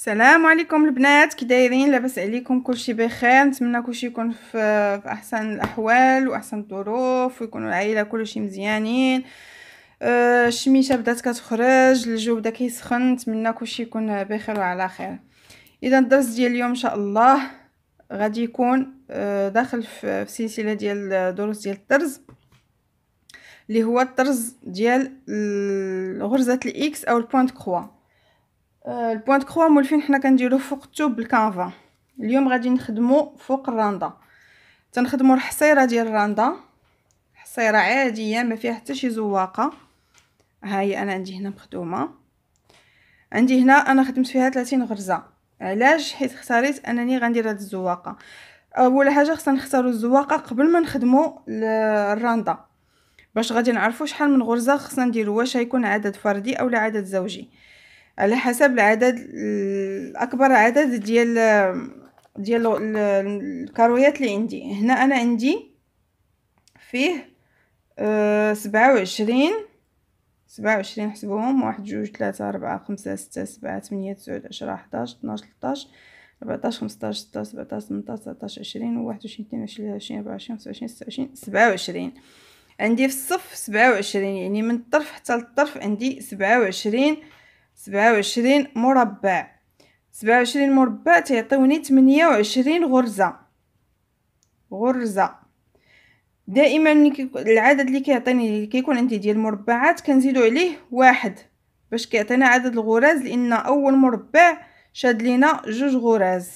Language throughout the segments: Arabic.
السلام عليكم البنات كي دايرين لاباس عليكم كلشي بخير نتمنى كلشي يكون في, في احسن الاحوال واحسن الظروف ويكونوا العائله كلشي مزيانين آه، الشميشه بدات كتخرج الجو بدا كيسخن نتمنى كلشي يكون بخير وعلى خير اذا الدرس ديال اليوم ان شاء الله غادي يكون آه، داخل في سلسله ديال دروس ديال الطرز اللي هو الطرز ديال غرزه الاكس او البوينت كرو البوان كخوا مولفين حنا كنديرو فوق التوب بالكانفا اليوم غادي نخدمو فوق الراندا تنخدمو الحصيره ديال الراندا حصيره عاديه ما فيها حتى شي زواقه ها هي انا عندي هنا مخدومه عندي هنا انا خدمت فيها 30 غرزه علاش حيت اختاريت انني غندير هاد الزواقه اول حاجه خصنا نختارو الزواقه قبل ما نخدمو الراندا باش غادي نعرفو شحال من غرزه خصنا نديرو واش غيكون عدد فردي اولا عدد زوجي على حسب العدد الاكبر عدد ديال ديال الكرويات اللي عندي هنا انا عندي فيه آه، سبعة وعشرين سبعة وعشرين حسبوهم واحد جوج تلاتة أربعة خمسة ستة سبعة ثمانية تسعود عشرة حداش طناش تلطاش ربعطاش خمسطاش ستة سبعطاش تمنطاش تسعطاش عشرين واحد وعشرين اثنين وعشرين تلاتة وعشرين ربعة وعشرين خمسة وعشرين ستة وعشرين سبعة وعشرين عندي في الصف سبعة وعشرين يعني من الطرف حتى للطرف عندي سبعة وعشرين سبعة وعشرين مربع سبعة وعشرين مربع تيعطيوني تمنية وعشرين غرزة غرزة دائما العدد اللي كيعطيني اللي كيكون عندي ديال المربعات كنزيدو عليه واحد باش كيعطينا عدد الغراز لان اول مربع شاد لينا جوج غراز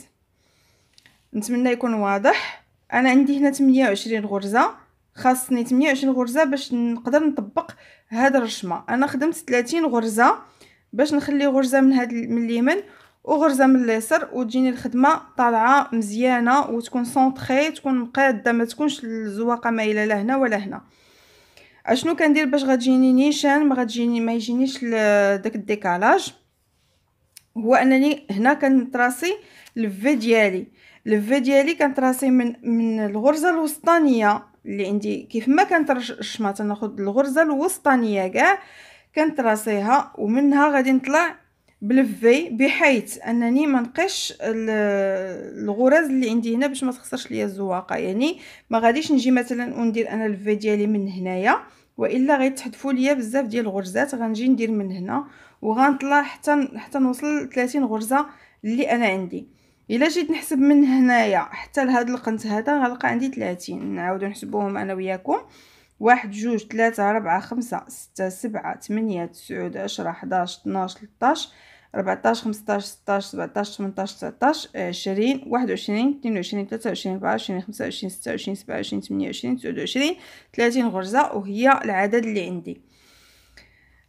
نتمنى يكون واضح انا عندي هنا 28 غرزه خاصني 28 غرزه باش نقدر نطبق هاد الرشمه انا خدمت 30 غرزه باش نخلي غرزه من هاد من اليمين وغرزه من اليسار وتجيني الخدمه طالعه مزيانه وتكون سونطري تكون مقاده ما تكونش الزواقه مايله لا هنا ولا هنا اشنو كندير باش غتجيني نيشان ما غتجيني ما يجينيش داك الديكالاج هو انني هنا كنتراسي الفي ديالي الفي ديالي كنتراسي من من الغرزه الوسطانيه اللي عندي كيف ما كنترش ما الغرزه الوسطانيه كاع راسيها ومنها غادي نطلع بلفي بحيث انني ما نقش الغرز اللي عندي هنا باش ما تخسرش ليا الزواقه يعني ما غاديش نجي مثلا وندير انا الفي ديالي من هنايا والا غيتحذفوا ليا بزاف ديال الغرزات غنجي ندير من هنا وغنطلع حتى حتى نوصل 30 غرزه اللي انا عندي الا جيت نحسب من هنايا حتى لهاد القنت هذا غنلقى عندي 30 نعاودو نحسبوهم انا وياكم واحد جوج ثلاثة ربعة خمسة ستة سبعة ثمانية تسعود عشرة حداش طناش تلطاش ربعتاش خمسطاش ستاش سبعتاش تمنطاش تسعتاش آه، عشرين واحد وعشرين تنين وعشرين تلاتة وعشرين ربعة وعشرين خمسة وعشرين ستة وعشرين سبعة وعشرين تمنية وعشرين تسعود وعشرين تلاتين غرزة وهي العدد اللي عندي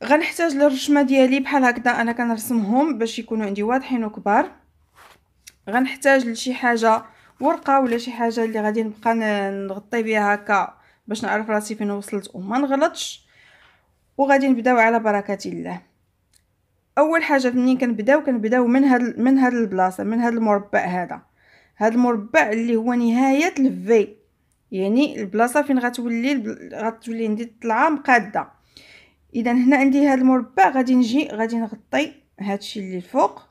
غنحتاج للرشمة ديالي بحال هكذا انا كنرسمهم باش يكونوا عندي واضحين وكبار غنحتاج لشي حاجة ورقة ولا شي حاجة اللي غادي نبقى نغطي بها هكا باش نعرف راسي فين وصلت وما نغلطش وغادي نبداو على بركه الله اول حاجه منين كنبداو كنبداو من هاد من هاد البلاصه من هاد المربع هذا هاد المربع اللي هو نهايه الفي يعني البلاصه فين غتولي غتولي عندي الطلعه مقاده اذا هنا عندي هاد المربع غادي نجي غادي نغطي هادشي اللي الفوق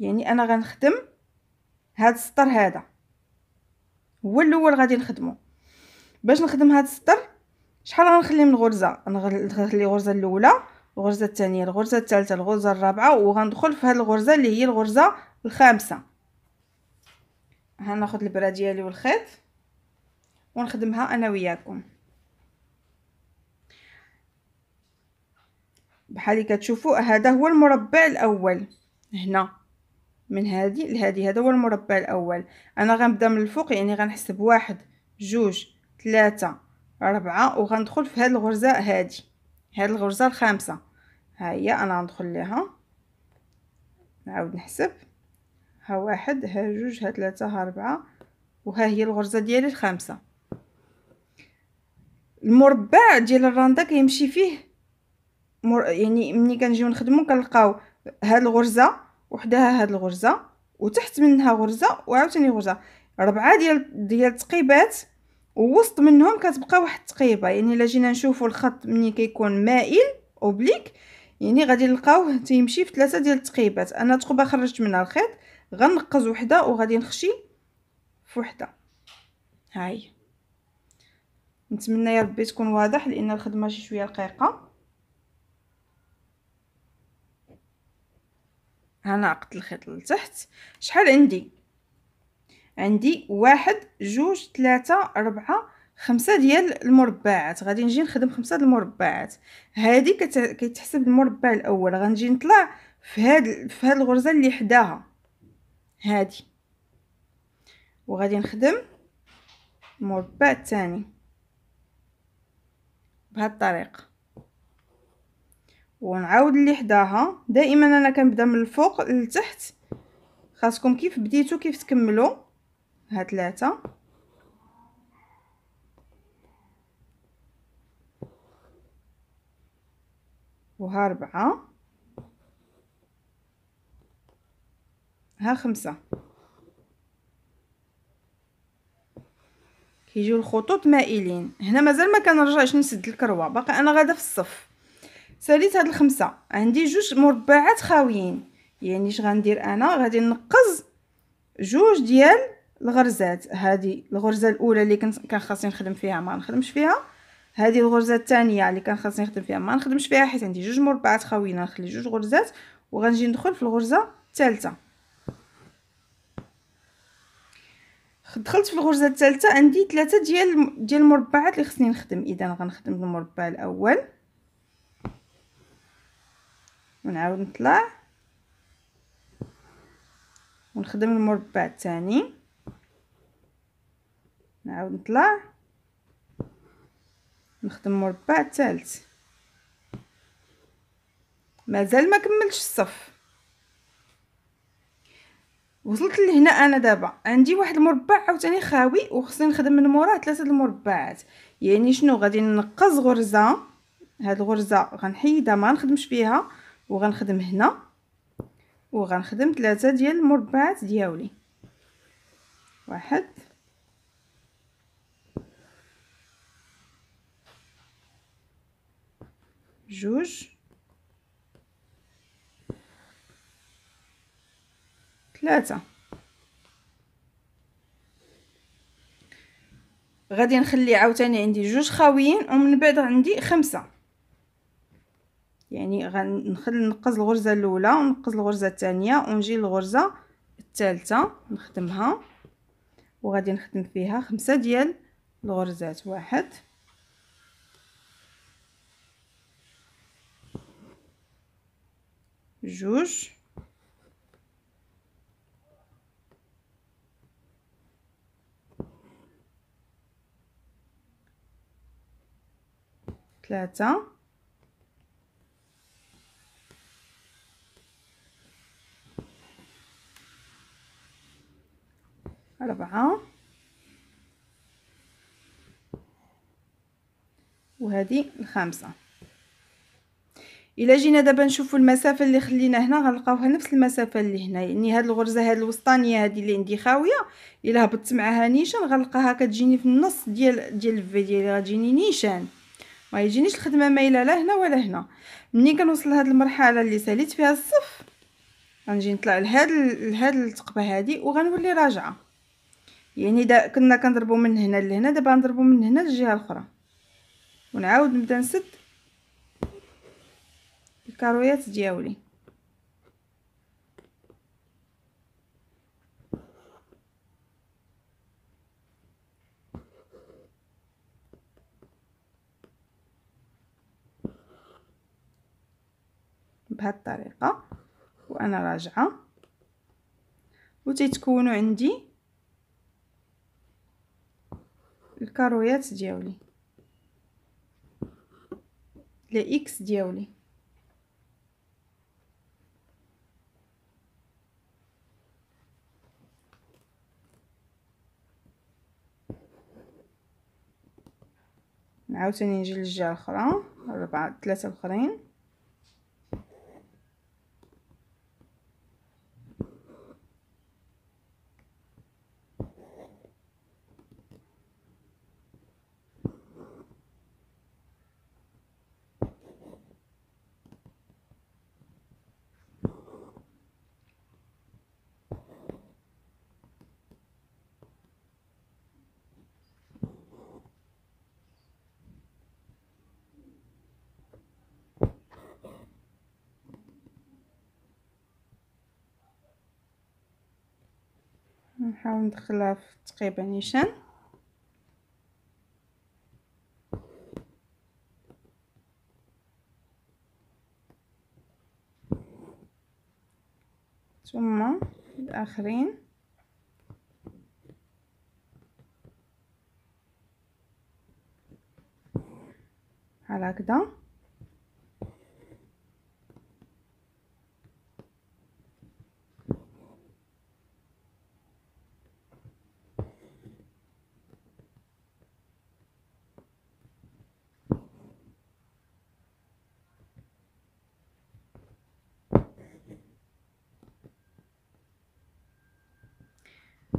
يعني انا غنخدم هاد السطر هذا هو الاول غادي نخدمه باش نخدم هاد السطر شحال غنخلي من غرزه غنخلي الغرزه الاولى الغرزه الثانيه الغرزه الثالثه الغرزه الرابعه وغندخل في هاد الغرزه اللي هي الغرزه الخامسه هناخد البره ديالي والخيط ونخدمها انا وياكم بحال كتشوفوا هذا هو المربع الاول هنا من هذه لهذه هذا هو المربع الاول انا غنبدا من الفوق يعني غنحسب واحد جوج ثلاثة ربعة وغندخل في هاد الغرزة هادي هاد الغرزة الخامسة ها هي انا غندخل ليها نعاود نحسب ها واحد ها جوج ها ثلاثة ها ربعة وها هي الغرزة ديالي الخامسة المربع ديال الراندا كيمشي فيه مر... يعني ملي كنجيو نخدمو كنلقاو هاد الغرزه وحدها هاد الغرزه وتحت منها غرزه وعاوتاني غرزه ربعه ديال ديال التقيبات ووسط منهم كتبقى واحد التقيبه يعني الا جينا نشوفوا الخط ملي كيكون مائل اوبليك يعني غادي نلقاوه تيمشي في ثلاثه ديال التقيبات انا تقبه خرجت منها الخيط غنقز وحده وغادي نخشي في وحده هاي نتمنى يا ربي تكون واضح لان الخدمه شي شويه رقيقه هنا عقدت الخيط لتحت شحال عندي عندي واحد جوج ثلاثة أربعة خمسة ديال المربعات غادي نجي نخدم خمسة د المربعات هادي كت... كيتحسب المربع الأول غنجي نطلع في هاد في هاد الغرزة اللي حداها هادي وغادي نخدم المربع الثاني بهاد الطريقه ونعاود اللي حداها دائما انا كنبدا من الفوق لتحت خاصكم كيف بديتو كيف تكملوا ها ثلاثة وها ربعة ها خمسة كيجيو الخطوط مائلين هنا مازال ما كنرجعش نسد الكروه باقي انا غادا في الصف ساليت هاد الخمسه عندي جوج مربعات خاويين يعني اش غندير انا غادي نقز جوج ديال الغرزات هذه الغرزه الاولى اللي كنت كان خاصني نخدم فيها ما نخدمش فيها هذه الغرزه الثانيه اللي كان خاصني نخدم فيها ما نخدمش فيها حيت عندي جوج مربعات خاويين نخلي جوج غرزات وغنجي ندخل في الغرزه الثالثه دخلت في الغرزه الثالثه عندي ثلاثه ديال ديال المربعات اللي خصني نخدم اذا غنخدم المربع الاول ونعاود نطلع ونخدم المربع الثاني نعاود نطلع نخدم مربع الثالث مازال ما كملتش الصف وصلت لهنا انا دابا عندي واحد المربع عاوتاني خاوي وخصني نخدم من موراه ثلاثه المربعات يعني شنو غادي ننقص غرزه هاد الغرزه غنحيدها ما نخدمش فيها وغنخدم هنا وغنخدم ثلاثه ديال المربعات ديالي واحد جوج ثلاثة غادي نخلي عاوتاني عندي جوج خاويين ومن بعد عندي خمسة يعني غنخلي نقز الغرزة الاولى ونقز الغرزة الثانية ونجي الغرزة الثالثة نخدمها وغادي نخدم فيها خمسة ديال الغرزات واحد جوج ثلاثة أربعة وهذه الخامسة الا جينا دابا نشوفوا المسافه اللي خلينا هنا غنلقاوها نفس المسافه اللي هنا يعني هاد الغرزه هاد الوسطانيه هادي اللي عندي خاويه الا هبطت معاها نيشان غنلقاها كتجيني في النص ديال ديال الفي ديالي غتجيني نيشان ما يجينيش الخدمه مايله لا هنا ولا هنا ملي كنوصل لهاد المرحله اللي ساليت فيها الصف غنجي نطلع لهاد لهاد الثقبه هادي وغنولي راجعه يعني دا كنا كنضربو من هنا لهنا دابا غنضربو من هنا للجهه الاخرى ونعاود نبدا نسد الكرويات دياولي بهذه الطريقه وانا راجعه وتتكونوا عندي الكرويات دياولي لإكس اكس دياولي عاوتاني نجي للجهه الاخرى ربعة ثلاثه الاخرين نحاول ندخلها في تقريبا نيشان يعني ثم الاخرين على هكذا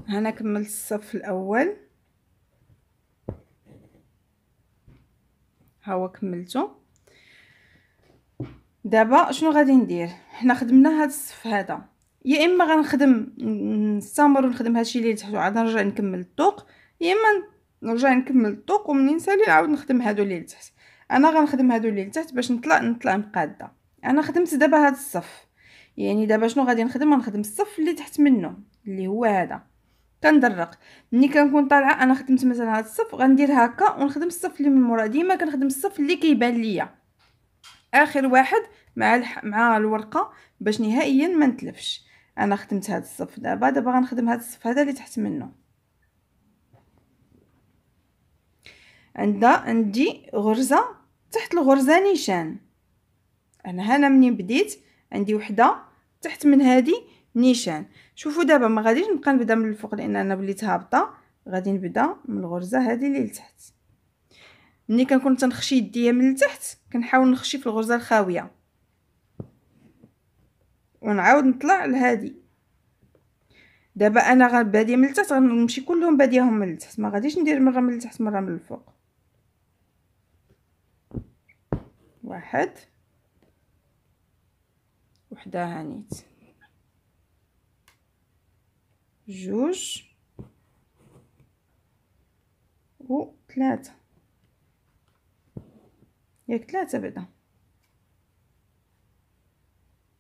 هنا كملت الصف الاول ها هو كملته دابا شنو غادي ندير حنا خدمنا هذا الصف هذا يا اما غنخدم نستمر ونخدم هادشي اللي تحت وعاد نرجع نكمل الطوق يا اما نرجع نكمل الطوق ومنين نسالي نعاود نخدم هادو اللي لتحت انا غنخدم هادو اللي لتحت باش نطلع نطلع مقاده انا خدمت دابا هاد الصف يعني دابا شنو غادي نخدم غنخدم الصف اللي تحت منه اللي هو هذا كندرق ملي كنكون طالعه انا خدمت مثلا هاد الصف غندير هكا ونخدم الصف اللي من مورا ديما كنخدم الصف اللي كيبان ليا اخر واحد مع الح... مع الورقه باش نهائيا ما نتلفش انا خدمت هاد الصف دابا دابا غنخدم هاد الصف هذا اللي تحت منه عندها عندي غرزه تحت الغرزه نيشان انا هنا منين بديت عندي وحده تحت من هذه نيشان شوفوا دابا ما غاديش نبقى نبدا من الفوق لان انا وليت هابطه غادي نبدا من الغرزه هذه اللي لتحت ملي كنكون تنخشي يديا من التحت كنحاول نخشي في الغرزه الخاويه ونعاود نطلع لهادي دابا انا باديه من التحت غنمشي كلهم باديهم من التحت ما غاديش ندير مره من التحت مره من الفوق واحد وحده هانيت جوج ثلاثة ياك ثلاثة بعدا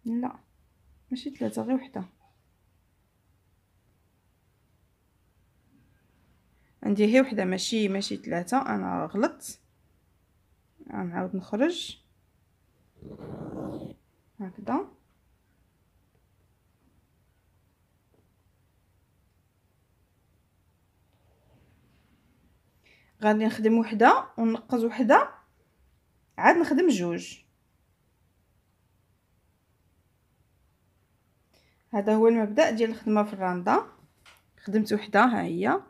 لا ماشي ثلاثة غير وحدة عندي هي وحدة ماشي ماشي ثلاثة انا غلطت غنعاود نخرج هكذا غادي نخدم وحده ونقز وحده عاد نخدم جوج هذا هو المبدا ديال الخدمه في الراندا خدمت وحده ها هي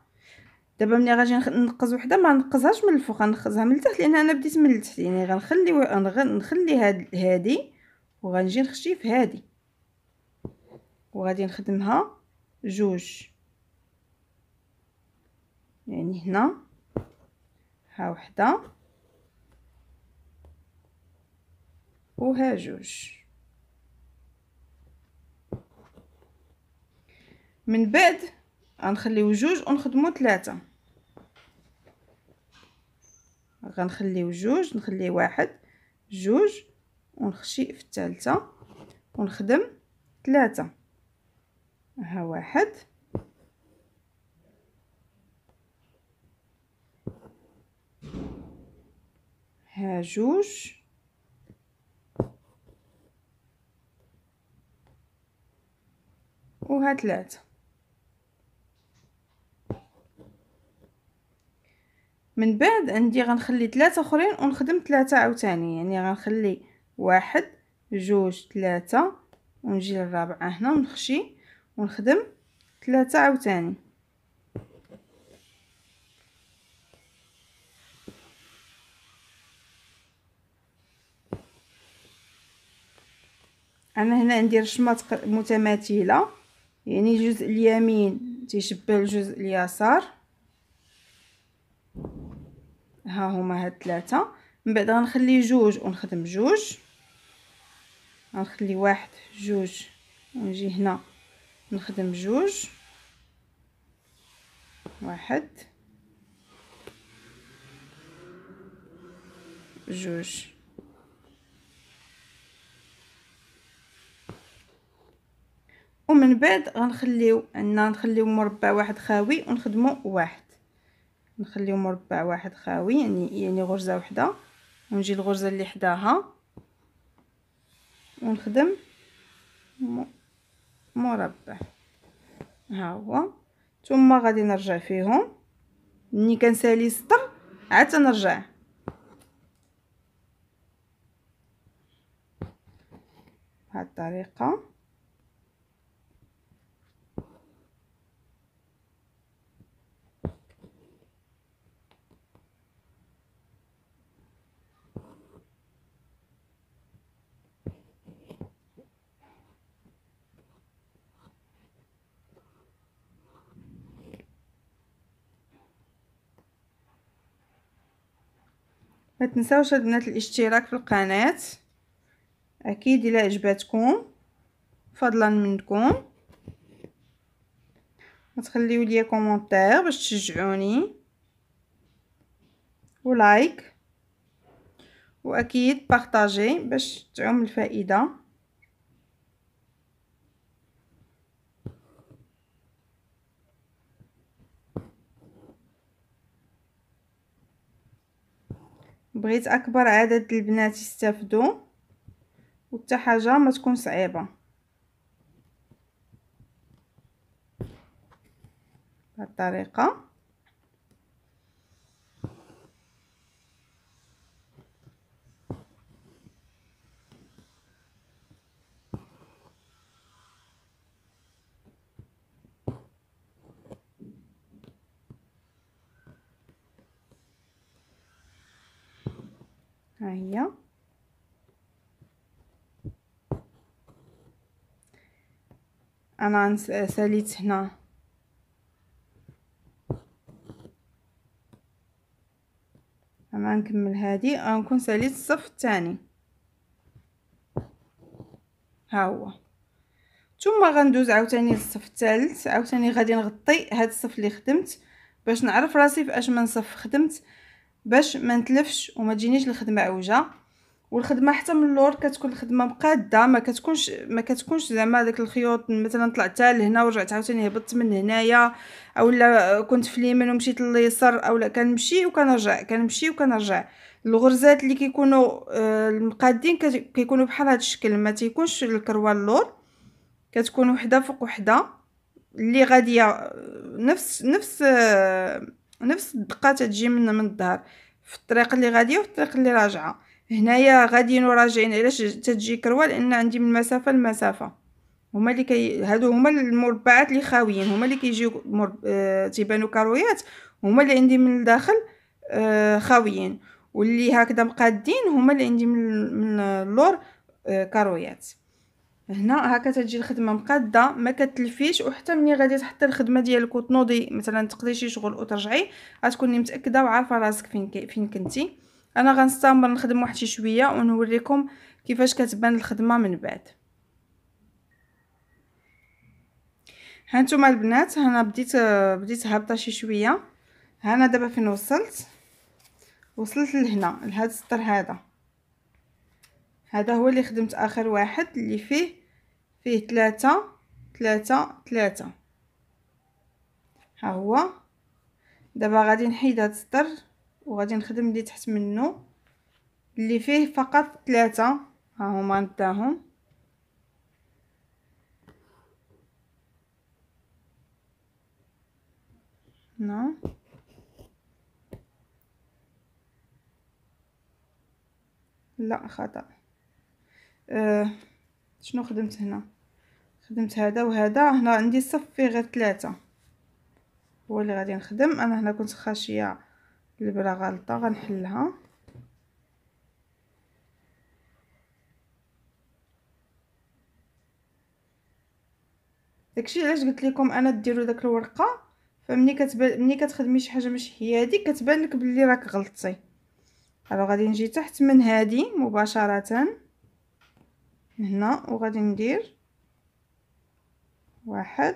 دابا ملي غادي نقز وحده ما نقزهاش من الفوق غنقزها من التحت لان انا بديت من التحت يعني غنخلي نخلي هاد هادي وغنجي نخشي في هذه وغادي نخدمها جوج يعني هنا ها وحده وها جوج من بعد غنخليو جوج ونخدمو ثلاثه غنخليو جوج نخلي واحد جوج ونخشي في الثالثه ونخدم ثلاثه ها واحد جوج وها ثلاثة من بعد عندي غنخلي ثلاثة اخرين ونخدم ثلاثة تاني يعني غنخلي واحد جوج ثلاثة ونجي للرابعة هنا ونخشي ونخدم ثلاثة تاني انا هنا عندي رشمات متماثله يعني الجزء اليمين تيشبه الجزء اليسار ها هما هاد ثلاثه من بعد غنخلي جوج ونخدم جوج غنخلي واحد جوج ونجي هنا نخدم جوج واحد جوج ومن بعد غنخليو عندنا نخليو مربع واحد خاوي ونخدمو واحد نخليو مربع واحد خاوي يعني يعني غرزه وحده ونجي الغرزه اللي حداها ونخدم مربع ها هو ثم غادي نرجع فيهم ملي كنسالي سطر عاد نرجع بهذه الطريقه ما تنساوش البنات الاشتراك في القناه اكيد الى عجبتكم فضلا منكم تخليو ليا كومونتير باش تشجعوني ولايك واكيد بارطاجي باش تعم الفائده بغيت اكبر عدد البنات يستافدوا وحتى حاجه ما تكون صعيبه بهذه الطريقه انا ساليت هنا أما نكمل هادي غنكون ساليت الصف الثاني ها هو ثم غندوز عاوتاني للصف الثالث عاوتاني غادي نغطي هاد الصف اللي خدمت باش نعرف راسي في اش من صف خدمت باش ما نتلفش وما تجينيش الخدمه عوجه والخدمه حتى من اللور كتكون الخدمه مقاده ما كتكونش ما كتكونش زعما داك الخيوط مثلا طلعت لهنا ورجعت عاوتاني هبطت من هنايا اولا كنت في اليمين ومشيت لليسار اولا كنمشي وكنرجع كنمشي وكنرجع الغرزات اللي كيكونوا آه، المقادين كيكونوا بحال هذا الشكل ما تيكونش الكروال اللور كتكون وحده فوق وحده اللي غاديه آه، نفس نفس آه، نفس الدقه تجي من من الظهر في الطريق اللي غاديه وفي الطريق اللي راجعه هنايا غاديين نراجعين علاش تتجي كروه لان عندي من المسافه لمسافه هما اللي كي هادو هما المربعات اللي خاويين هما اللي كيجيو مر... آه... تيبانو كرويات هما اللي عندي من الداخل آه... خاويين واللي هكذا مقادين هما اللي عندي من, من اللور آه... كرويات هنا هكا تجي الخدمه مقاده ما كتلفيش وحتى ملي غادي تحطي الخدمه ديالك وتنوضي مثلا تقضي شي شغل وترجعي غتكوني متاكده وعارفه راسك فين كي... فين كنتي انا غنستمر نخدم واحد شي شويه ونوريكم كيفاش كتبان الخدمه من بعد هانتوما البنات انا بديت بديت هابطه شي شويه هنا دابا فين وصلت وصلت لهنا لهاد السطر هذا هذا هو اللي خدمت اخر واحد اللي فيه فيه ثلاثة ثلاثة ثلاثة ها هو دابا غادي نحيد هاد السطر وغادي نخدم اللي تحت منه اللي فيه فقط ثلاثة ها هما نتاهم هنا لا خطأ أه شنو خدمت هنا خدمت هذا وهذا هنا عندي صف فيه غير ثلاثة هو اللي غادي نخدم انا هنا كنت خاشيه البرا غلطه غنحلها داكشي علاش قلت لكم انا ديروا داك الورقه فملي كتبان ملي كتخدمي شي حاجه ماشي هي هذيك كتبان لك بلي راك غلطتي دابا غادي نجي تحت من هذه مباشره هنا وغادي ندير واحد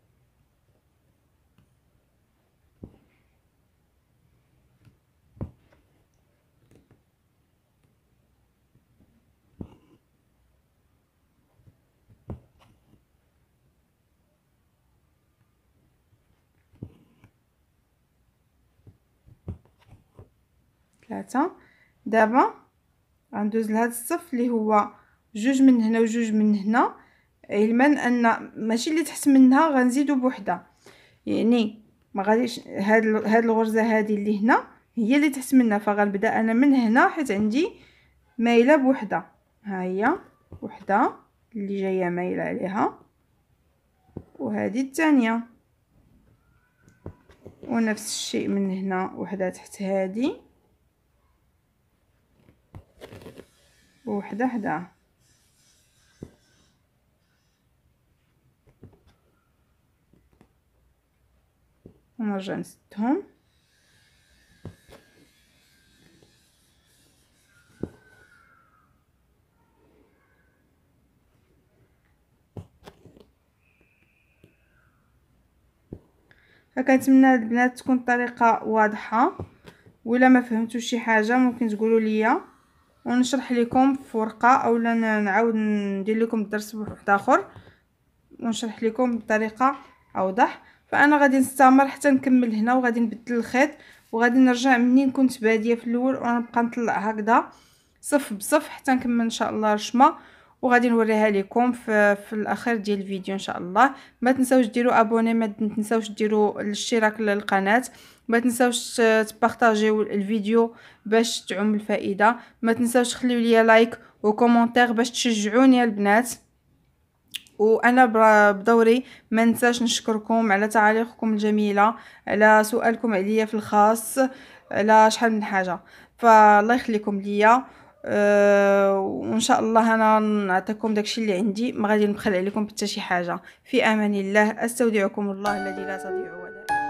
ثلاثة دابا غندوز لهاد الصف اللي هو جوج من هنا وجوج من هنا علما ان ماشي اللي تحت منها غنزيدو بوحده يعني ما غاديش هاد هاد الغرزه هادي اللي هنا هي اللي تحت منها فغنبدا انا من هنا حيت عندي مايله بوحده ها هي وحده اللي جايه مايله عليها وهذه الثانيه ونفس الشيء من هنا وحده تحت هذه وحده حده ونرجع نسدهم فكنتمنى البنات تكون الطريقه واضحه ولا ما فهمتوا شي حاجه ممكن تقولوا لي ونشرح لكم في ورقه اولا نعاود ندير لكم الدرس بواحد اخر ونشرح لكم بطريقه اوضح فانا غادي نستمر حتى نكمل هنا وغادي نبدل الخيط وغادي نرجع منين كنت باديه في الاول ونبقى نطلع هكذا صف بصف حتى نكمل ان شاء الله الرشمه وغادي نوريها لكم في, في الاخير ديال الفيديو ان شاء الله ما تنساوش ديروا ابوني ما تنساوش ديروا الاشتراك للقناه ما تنساوش تبارطاجيو الفيديو باش تعم الفائده ما تنساوش خليو ليا لايك وكومونتير باش تشجعوني البنات وانا بدوري ما ننساش نشكركم على تعاليقكم الجميله على سؤالكم عليا في الخاص على شحال من حاجه فالله يخليكم ليا أه وان شاء الله انا نعطيكم داكشي اللي عندي ما غادي نبخل عليكم حتى شي حاجه في امان الله استودعكم الله الذي لا تضيع ودائعه